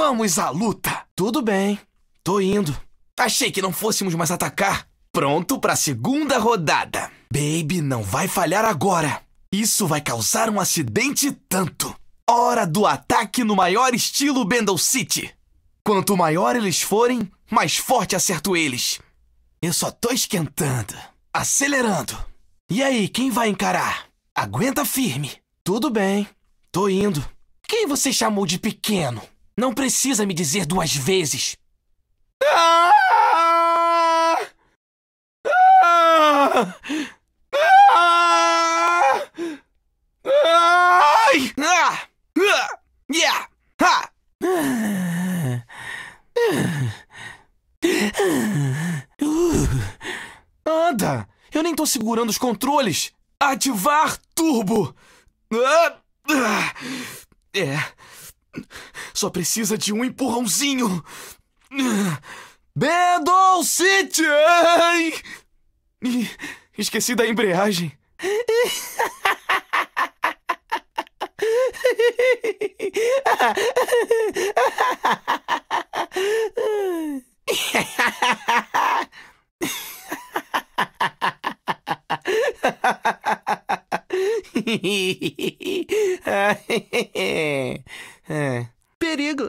Vamos à luta! Tudo bem, tô indo. Achei que não fôssemos mais atacar. Pronto para segunda rodada. Baby não vai falhar agora. Isso vai causar um acidente tanto. Hora do ataque no maior estilo Bendel City. Quanto maior eles forem, mais forte acerto eles. Eu só tô esquentando, acelerando. E aí, quem vai encarar? Aguenta firme. Tudo bem, tô indo. Quem você chamou de pequeno? Não precisa me dizer duas vezes. Anda! Eu nem tô segurando os controles! Ativar turbo! É. Só precisa de um empurrãozinho. Bedon City! Esqueci da embreagem. perigo.